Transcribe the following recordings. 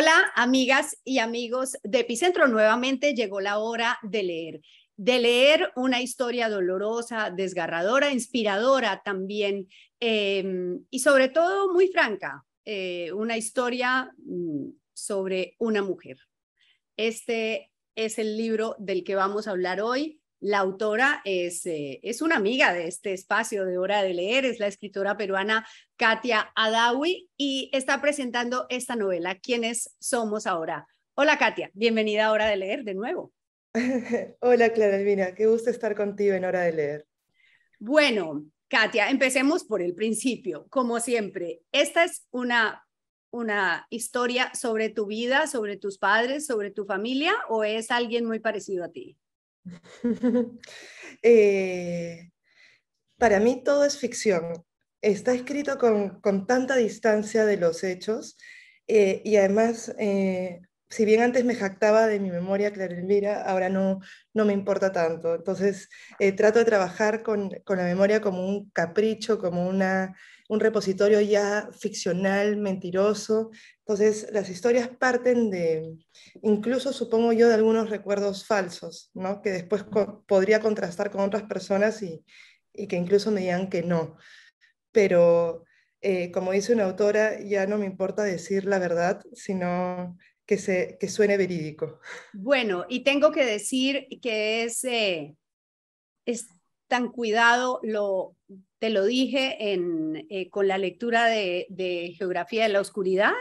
Hola, amigas y amigos de Epicentro. Nuevamente llegó la hora de leer, de leer una historia dolorosa, desgarradora, inspiradora también em, y sobre todo muy franca, eh, una historia mm, sobre una mujer. Este es el libro del que vamos a hablar hoy. La autora es, eh, es una amiga de este espacio de Hora de Leer, es la escritora peruana Katia Adawi y está presentando esta novela, ¿Quiénes somos ahora? Hola Katia, bienvenida a Hora de Leer de nuevo. Hola Clara Elvina, qué gusto estar contigo en Hora de Leer. Bueno, Katia, empecemos por el principio, como siempre. Esta es una, una historia sobre tu vida, sobre tus padres, sobre tu familia, o es alguien muy parecido a ti? Eh, para mí todo es ficción. Está escrito con, tanta distancia de los hechos eh, y además, eh, si bien antes me jactaba de mi memoria, Clara ahora no, no me importa tanto. Entonces trato de trabajar con, la memoria como un capricho, como una, un repositorio ya ficcional, mentiroso, entonces, las historias parten de, incluso supongo yo, de algunos recuerdos falsos, ¿no? que después podría contrastar con otras personas y, y, que incluso me digan que no. Pero, eh, como dice una autora, ya no me importa decir la verdad, sino que, se, que suene verídico. Bueno, y tengo que decir que es, eh, es tan cuidado lo... Te lo dije en, eh, con la lectura de, de Geografía de la Oscuridad,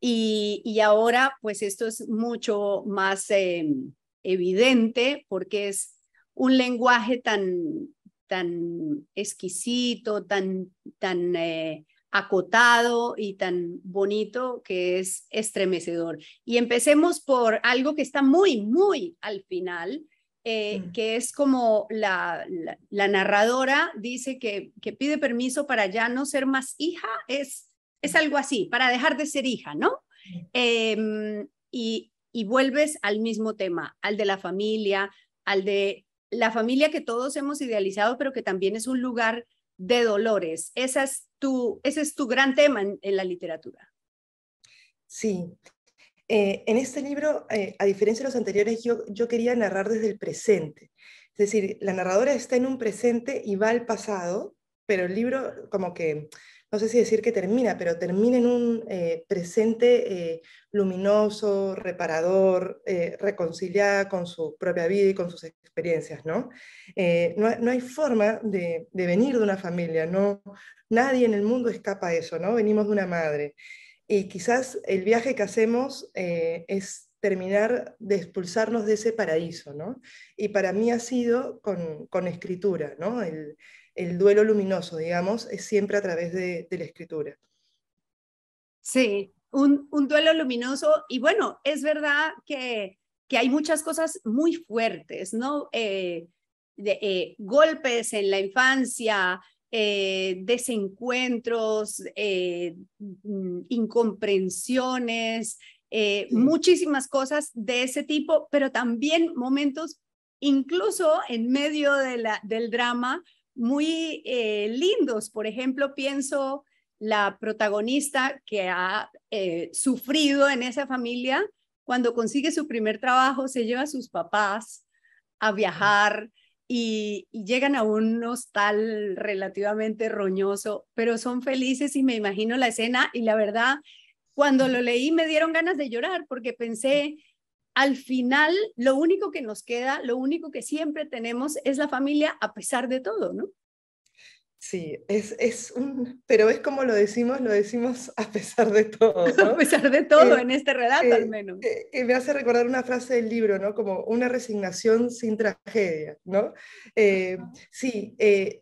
y, ahora, pues esto es mucho más em, evidente porque es un lenguaje tan, tan exquisito, tan, tan eh, acotado y tan bonito que es estremecedor. Y empecemos por algo que está muy, muy al final, eh, mm. que es como la, la, la narradora dice que, que, pide permiso para ya no ser más hija, es es algo así, para dejar de ser hija, ¿no? Em, y, vuelves al mismo tema, al de la familia, al de la familia que todos hemos idealizado, pero que también es un lugar de dolores. Esa es tu, ese es tu gran tema en, la literatura. Sí. Eh, en este libro, eh, a diferencia de los anteriores, yo, yo quería narrar desde el presente. Es decir, la narradora está en un presente y va al pasado, pero el libro como que no sé si decir que termina, pero termina en un eh, presente eh, luminoso, reparador, eh, reconciliada con su propia vida y con sus experiencias, ¿no? Eh, no, hay forma de, venir de una familia, no, nadie en el mundo escapa a eso, ¿no? Venimos de una madre. Y quizás el viaje que hacemos es terminar de expulsarnos de ese paraíso, ¿no? Y para mí ha sido con, con escritura, ¿no? El, el duelo luminoso, digamos, es siempre a través de, la escritura. Sí, un, duelo luminoso y bueno, es verdad que, que hay muchas cosas muy fuertes, ¿no? Eh, eh, golpes en la infancia, eh, desencuentros, mm, incomprensiones, muchísimas cosas de ese tipo, pero también momentos incluso en medio del drama muy eh, lindos. Por ejemplo, pienso la protagonista que ha eh, sufrido en esa familia, cuando consigue su primer trabajo, se lleva a sus papás a viajar y, y llegan a un hostal relativamente roñoso, pero son felices y me imagino la escena y la verdad, cuando lo leí me dieron ganas de llorar porque pensé, al final lo único que nos queda, lo único que siempre tenemos es la familia a pesar de todo, ¿no? Sí, es, un, pero es como lo decimos, lo decimos a pesar de todo. a pesar de todo, eh, en este relato eh, al menos. Que, eh, me hace recordar una frase del libro, ¿no? Como una resignación sin tragedia, ¿no? sí,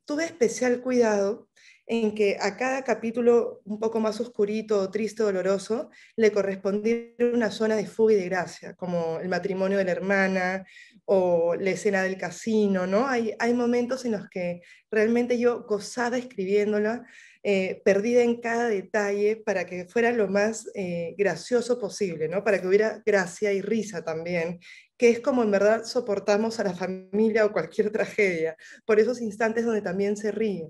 tuve especial cuidado en que a cada capítulo un poco más oscurito, triste, doloroso, le correspondía una zona de fuga y de gracia, como el matrimonio de la hermana o la escena del casino, ¿no? Hay, hay momentos en los que realmente yo gozaba escribiéndola, eh, perdida en cada detalle para que fuera lo más eh, gracioso posible, ¿no? Para que hubiera gracia y risa también, que es como en verdad soportamos a la familia o cualquier tragedia, por esos instantes donde también se ríe.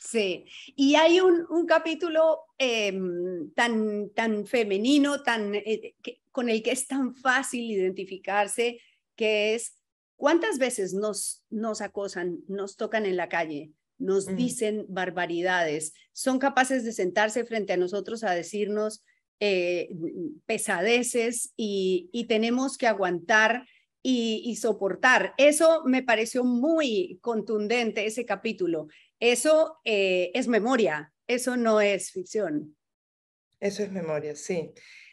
Sí, y hay un, capítulo em, tan, tan femenino, tan, eh, con el que es tan fácil identificarse, que es cuántas veces nos, nos acosan, nos tocan en la calle, nos dicen barbaridades, son capaces de sentarse frente a nosotros a decirnos eh, pesadeces y, tenemos que aguantar y, soportar. Eso me pareció muy contundente, ese capítulo. Eso eh, es memoria, eso no es ficción. Eso es memoria, sí.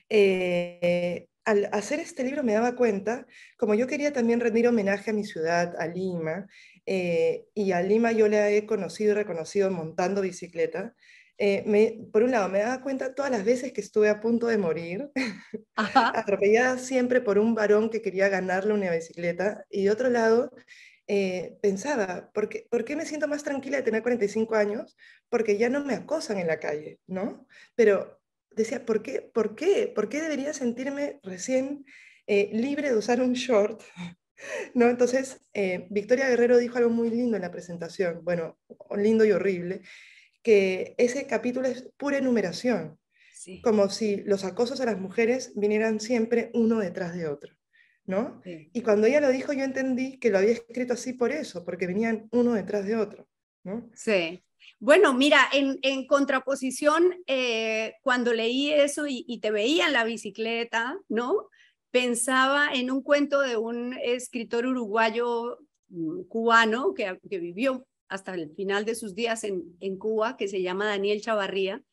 Eh, al hacer este libro me daba cuenta, como yo quería también rendir homenaje a mi ciudad, a Lima, eh, y a Lima yo la he conocido y reconocido montando bicicleta, eh, me, por un lado, me daba cuenta todas las veces que estuve a punto de morir, atropellada siempre por un varón que quería ganarle una bicicleta, y de otro lado, eh, pensaba, ¿por qué, ¿por qué, me siento más tranquila de tener 45 años? Porque ya no me acosan en la calle, ¿no? Pero decía, ¿por qué? ¿Por qué? ¿Por qué debería sentirme recién eh, libre de usar un short? ¿No? Entonces, eh, Victoria Guerrero dijo algo muy lindo en la presentación, bueno, lindo y horrible, que ese capítulo es pura enumeración, como si los acosos a las mujeres vinieran siempre uno detrás de otro. ¿no? Y cuando ella lo dijo, yo entendí que lo había escrito así por eso, porque venían uno detrás de otro. ¿no? Sí. Bueno, mira, en, contraposición, eh, cuando leí eso y, te veía en la bicicleta, ¿no? Pensaba en un cuento de un escritor uruguayo mm, cubano que, vivió hasta el final de sus días en, Cuba, que se llama Daniel Chavarría,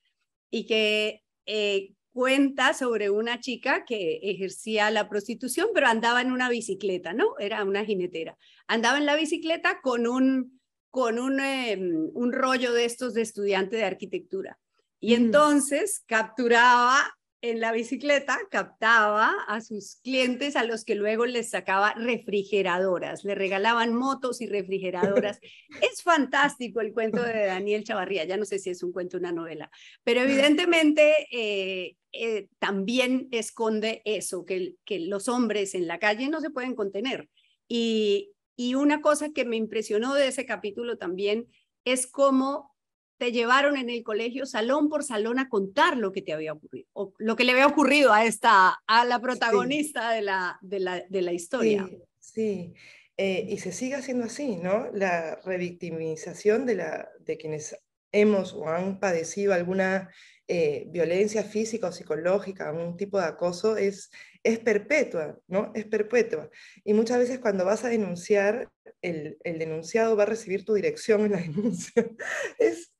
y que eh, cuenta sobre una chica que ejercía la prostitución, pero andaba en una bicicleta, ¿no? Era una jinetera. Andaba en la bicicleta con un con un, em, un rollo de estos de estudiante de arquitectura. Y entonces capturaba en la bicicleta captaba a sus clientes a los que luego les sacaba refrigeradoras, le regalaban motos y refrigeradoras. es fantástico el cuento de Daniel Chavarría, ya no sé si es un cuento o una novela, pero evidentemente eh, eh, también esconde eso, que, que los hombres en la calle no se pueden contener. Y, y una cosa que me impresionó de ese capítulo también es cómo te llevaron en el colegio salón por salón a contar lo que te había ocurrido, o lo que le había ocurrido a esta, a la protagonista de, la, de, la, de, la, historia. Sí, eh, y se sigue haciendo así, ¿no? La revictimización de, la, de quienes hemos o han padecido alguna eh, violencia física o psicológica, un tipo de acoso, es, es perpetua, ¿no? Es perpetua. Y muchas veces cuando vas a denunciar, el, denunciado va a recibir tu dirección en la denuncia. Es,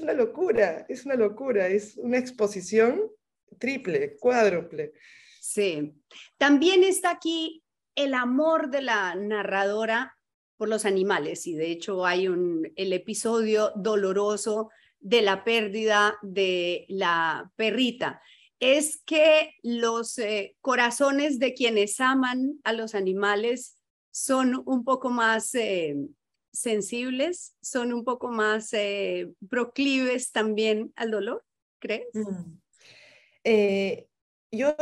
una locura, es una locura, es una exposición triple, cuádruple. Sí. También está aquí el amor de la narradora por los animales y de hecho hay un, el episodio doloroso de la pérdida de la perrita es que los eh, corazones de quienes aman a los animales son un poco más eh, sensibles, son un poco más eh, proclives también al dolor, ¿crees? Mm yo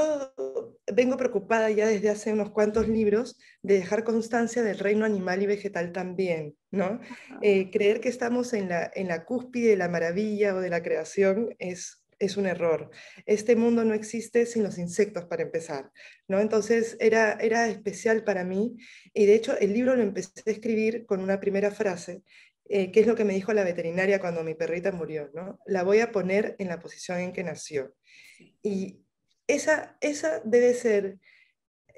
vengo preocupada ya desde hace unos cuantos libros de dejar constancia del reino animal y vegetal también, ¿no? Eh, creer que estamos en la, cúspide de la maravilla o de la creación es es un error. Este mundo no existe sin los insectos para empezar, ¿no? Entonces era, era especial para mí y de hecho el libro lo empecé a escribir con una primera frase, eh, que es lo que me dijo la veterinaria cuando mi perrita murió, ¿no? La voy a poner en la posición en que nació. Y esa, esa debe ser,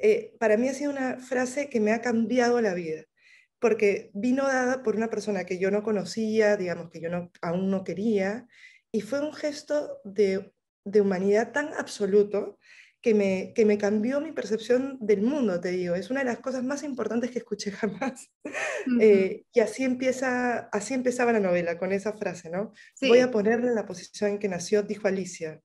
eh, para mí ha sido una frase que me ha cambiado la vida, porque vino dada por una persona que yo no conocía, digamos, que yo no, aún no quería, y fue un gesto de, humanidad tan absoluto que me, que me, cambió mi percepción del mundo, te digo. Es una de las cosas más importantes que escuché jamás. Eh, y así, empieza, así empezaba la novela, con esa frase, ¿no? Voy a ponerle en la posición en que nació, dijo Alicia.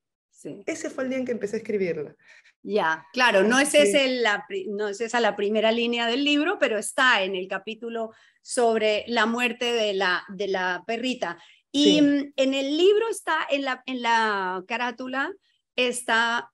Ese fue el día en que empecé a escribirla. Ya, claro, no es, la, no es esa la primera línea del libro, pero está en el capítulo sobre la muerte de la, de la perrita. Y mm, en el libro está, en la, en la carátula, está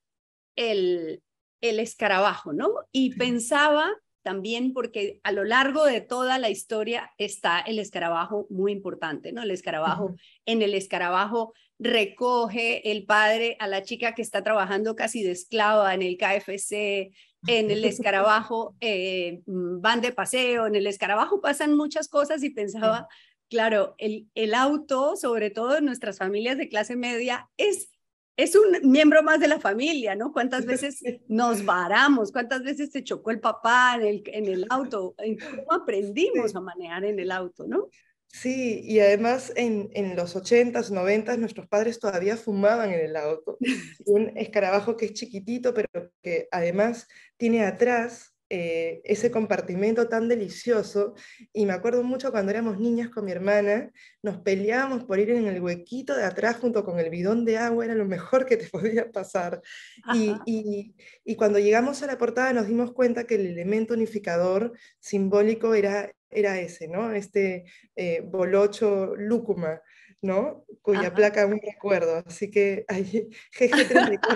el, el escarabajo, ¿no? Y pensaba también porque a lo largo de toda la historia está el escarabajo muy importante, ¿no? El escarabajo, en el escarabajo recoge el padre a la chica que está trabajando casi de esclava en el KFC, en el escarabajo, eh, mm, van de paseo, en el escarabajo pasan muchas cosas y pensaba, claro, el, el auto, sobre todo en nuestras familias de clase media, es es un miembro más de la familia, ¿no? ¿Cuántas veces nos varamos? ¿Cuántas veces se chocó el papá en el, en el auto? ¿Cómo aprendimos a manejar en el auto, no? Sí, y además en, los 80s, 90 nuestros padres todavía fumaban en el auto. Un escarabajo que es chiquitito, pero que además tiene atrás eh, ese compartimento tan delicioso. Y me acuerdo mucho cuando éramos niñas con mi hermana, nos peleábamos por ir en el huequito de atrás junto con el bidón de agua, era lo mejor que te podía pasar. Y, y, cuando llegamos a la portada nos dimos cuenta que el elemento unificador simbólico era, era ese, ¿no? Este eh, bolocho lúcuma, ¿no? Cuya placa aún recuerdo. Así que ahí, gg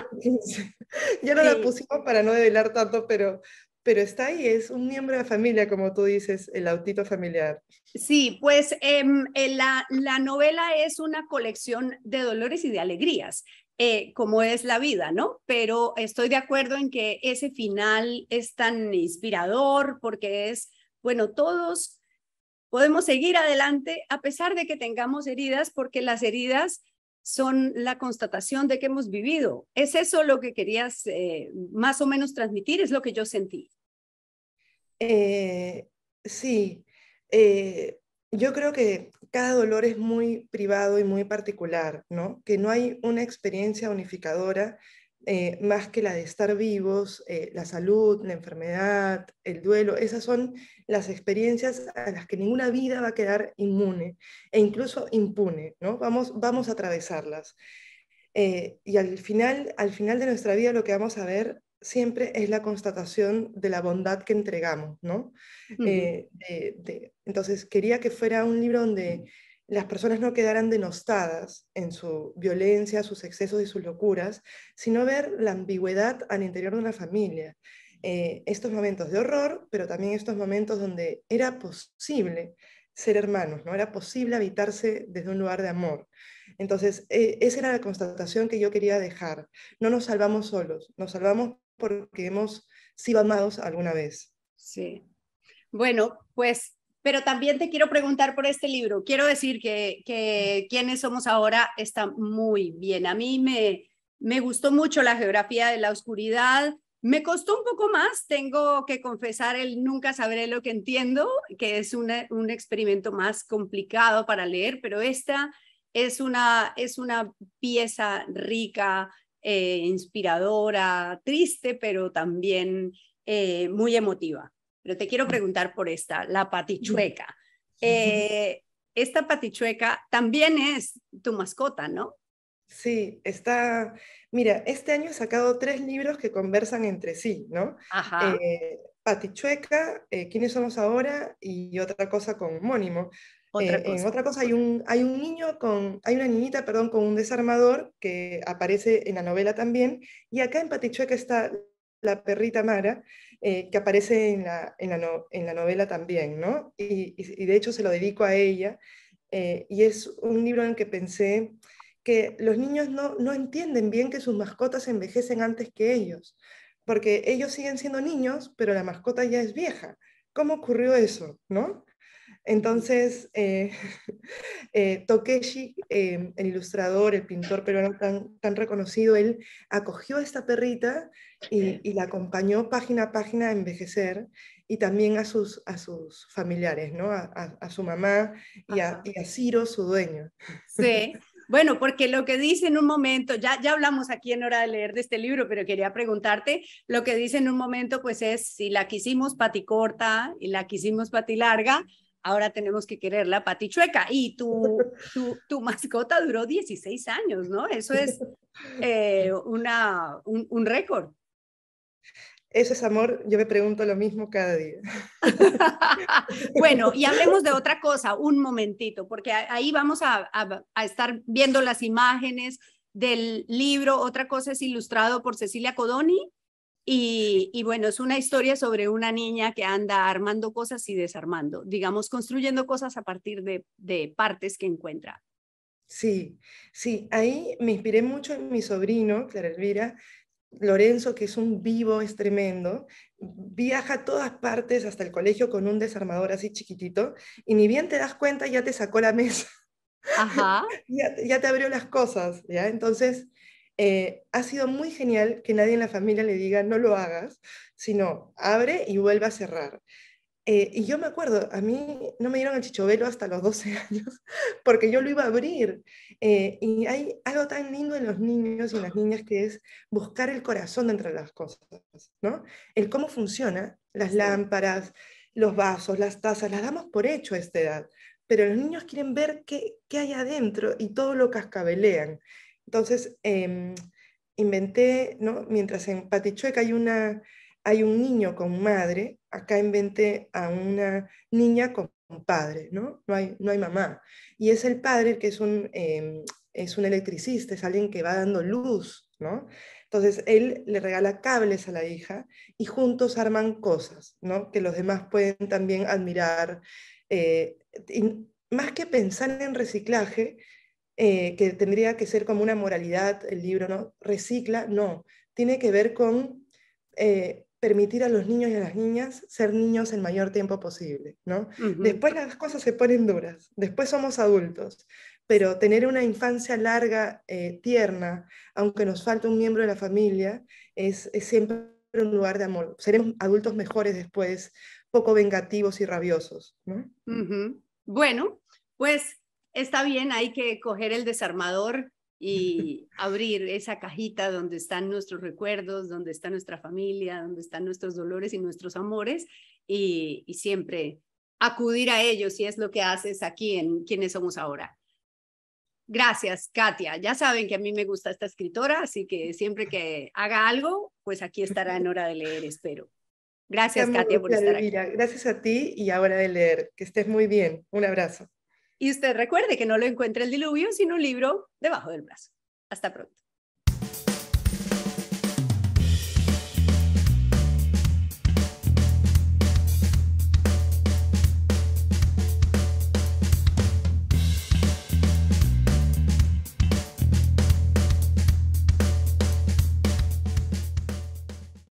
ya no lo la pusimos para no develar tanto, pero, pero está ahí, es un miembro de familia, como tú dices, el autito familiar. Sí, pues em, eh, la, novela es una colección de dolores y de alegrías, eh, como es la vida, ¿no? Pero estoy de acuerdo en que ese final es tan inspirador porque es, bueno, todos podemos seguir adelante a pesar de que tengamos heridas, porque las heridas son la constatación de que hemos vivido. Es eso lo que querías eh, más o menos transmitir, es lo que yo sentí. Eh, sí, eh, yo creo que cada dolor es muy privado y muy particular, ¿no? Que no hay una experiencia unificadora eh, más que la de estar vivos, la salud, la enfermedad, el duelo, esas son las experiencias a las que ninguna vida va a quedar inmune e incluso impune, ¿no? Vamos, vamos a atravesarlas. y al final, al final de nuestra vida lo que vamos a ver siempre es la constatación de la bondad que entregamos, ¿no? Eh, entonces, quería que fuera un libro donde las personas no quedaran denostadas en su violencia, sus excesos y sus locuras, sino ver la ambigüedad al interior de una familia. Eh, estos momentos de horror, pero también estos momentos donde era posible ser hermanos, ¿no? Era posible habitarse desde un lugar de amor. Entonces, eh, esa era la constatación que yo quería dejar. No nos salvamos solos, nos salvamos porque hemos sido amados alguna vez. Sí. Bueno, pues, pero también te quiero preguntar por este libro. Quiero decir que, que quienes somos ahora está muy bien. A mí me, me gustó mucho la geografía de la oscuridad. Me costó un poco más, tengo que confesar el Nunca sabré lo que entiendo, que es un experimento más complicado para leer, pero esta es una, es una pieza rica, eh, inspiradora, triste, pero también eh, muy emotiva. Pero te quiero preguntar por esta, la patichueca. Eh, esta patichueca también es tu mascota, ¿no? Sí, está, mira, este año he sacado tres libros que conversan entre sí, ¿no? Ajá. Patichueca, ¿Quiénes somos ahora? y otra cosa con homónimo. Eh, otra cosa. hay un, hay niño con, hay una niñita, perdón, con un desarmador que aparece en la novela también, y acá en Patichueca está la perrita Mara, eh, que aparece en la, en, la en la, novela también, ¿no? Y, de hecho se lo dedico a ella, eh, y es un libro en que pensé que los niños no, no entienden bien que sus mascotas envejecen antes que ellos, porque ellos siguen siendo niños, pero la mascota ya es vieja. ¿Cómo ocurrió eso, no? Entonces, eh, eh Tokeshi, eh, el ilustrador, el pintor peruano tan, reconocido, él acogió a esta perrita y, la acompañó página a página a envejecer y también a sus, familiares, ¿no? a, su mamá y a, Ciro, su dueño. Sí. Bueno, porque lo que dice en un momento, ya, ya hablamos aquí en hora de leer de este libro, pero quería preguntarte, lo que dice en un momento pues es si la quisimos pati corta y la quisimos pati larga, ahora tenemos que querer la patichueca. Y tu, tu, mascota duró 16 años, ¿no? Eso es eh, una, un, récord. Eso es amor, yo me pregunto lo mismo cada día. bueno, y hablemos de otra cosa, un momentito, porque ahí vamos a, estar viendo las imágenes del libro. Otra cosa es ilustrado por Cecilia Codoni. Y, bueno, es una historia sobre una niña que anda armando cosas y desarmando, digamos, construyendo cosas a partir de, partes que encuentra. Sí, sí, ahí me inspiré mucho en mi sobrino, Clara Elvira, Lorenzo, que es un vivo, es tremendo, viaja a todas partes hasta el colegio con un desarmador así chiquitito y ni bien te das cuenta ya te sacó la mesa. Ajá. ya, ya, te abrió las cosas, ¿ya? Entonces, eh, ha sido muy genial que nadie en la familia le diga no lo hagas, sino abre y vuelve a cerrar. Eh, y yo me acuerdo, a mí no me dieron el chichovelo hasta los 12 años, porque yo lo iba a abrir. Eh, y hay algo tan lindo en los niños y las niñas que es buscar el corazón dentro de las cosas, ¿no? El cómo funciona, las lámparas, los vasos, las tazas, las damos por hecho a esta edad, pero los niños quieren ver qué, qué hay adentro y todo lo cascabelean. Entonces, em, inventé, ¿no? mientras en Patichueca hay, un niño con madre, acá inventé a una niña con padre, ¿no? hay, mamá. Y es el padre que em, es un, electricista, es alguien que va dando luz, ¿no? Entonces él le regala cables a la hija y juntos arman cosas, ¿no? Que los demás pueden también admirar. Eh, más que pensar en reciclaje, eh, que tendría que ser como una moralidad el libro, ¿no? Recicla, no. Tiene que ver con eh, permitir a los niños y a las niñas ser niños el mayor tiempo posible, ¿no? Después las cosas se ponen duras, después somos adultos, pero tener una infancia larga, eh, tierna, aunque nos falte un miembro de la familia, es, siempre un lugar de amor. Seremos adultos mejores después, poco vengativos y rabiosos, Bueno, pues está bien, hay que coger el desarmador y abrir esa cajita donde están nuestros recuerdos, donde está nuestra familia, donde están nuestros dolores y nuestros amores y, siempre acudir a ellos si es lo que haces aquí en quienes somos ahora. Gracias, Katia. Ya saben que a mí me gusta esta escritora, así que siempre que haga algo, pues aquí estará en hora de leer, espero. Gracias, Katia, por estar aquí. Gracias a ti y ahora de leer. Que estés muy bien. Un abrazo. Y usted recuerde que no lo encuentra el diluvio, sino un libro debajo del brazo. Hasta pronto.